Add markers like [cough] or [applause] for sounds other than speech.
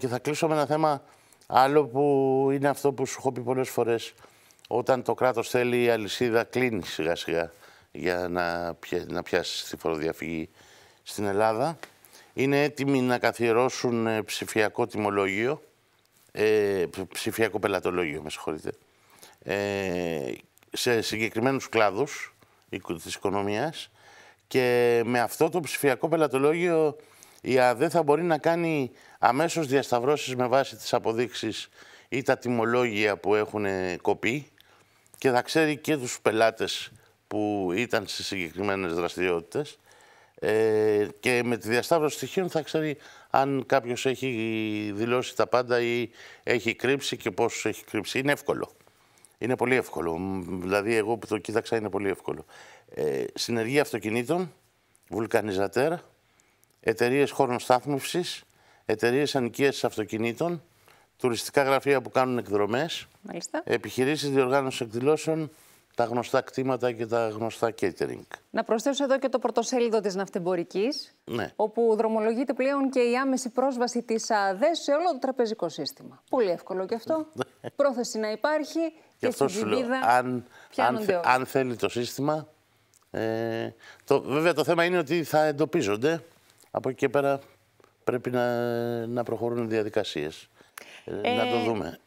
Και θα κλείσω με ένα θέμα άλλο που είναι αυτό που σου έχω πει πολλές φορές. Όταν το κράτος θέλει η αλυσίδα κλείνει σιγά σιγά για να, να πιάσεις τη φοροδιαφυγή στην Ελλάδα. Είναι έτοιμοι να καθιερώσουν ε, ψηφιακό τιμολόγιο, ε, ψηφιακό πελατολόγιο, με συγχωρείτε, ε, σε συγκεκριμένους κλάδους της οικονομίας και με αυτό το ψηφιακό πελατολόγιο η ΑΔΕ θα μπορεί να κάνει αμέσως διασταυρώσεις με βάση τις αποδείξεις ή τα τιμολόγια που έχουν κοπεί και θα ξέρει και τους πελάτες που ήταν στις συγκεκριμένες δραστηριότητες ε, και με τη διασταύρωση στοιχείων θα ξέρει αν κάποιος έχει δηλώσει τα πάντα ή έχει κρύψει και πόσους έχει κρύψει. Είναι εύκολο. Είναι πολύ εύκολο. Δηλαδή εγώ που το κοίταξα είναι πολύ εύκολο. Ε, συνεργεία αυτοκινήτων, βουλκανιζατέρα, εταιρείες χώρων στάθμευσης, εταιρείες ανοικίαση αυτοκινήτων, τουριστικά γραφεία που κάνουν εκδρομές, επιχειρήσεις διοργάνωσης εκδηλώσεων, τα γνωστά κτήματα και τα γνωστά catering. Να προσθέσω εδώ και το πρωτοσέλιδο της Ναυτεμπορικής, ναι. όπου δρομολογείται πλέον και η άμεση πρόσβαση της ΑΔΕΣ σε όλο το τραπεζικό σύστημα. Πολύ εύκολο και αυτό. [laughs] Πρόθεση να υπάρχει και, και στην αν, αν, αν θέλει το σύστημα. Ε, το, βέβαια το θέμα είναι ότι θα εντοπίζονται από εκεί και πέρα πρέπει να, να προχωρούν οι διαδικασίες. Ε, να το ε, δούμε.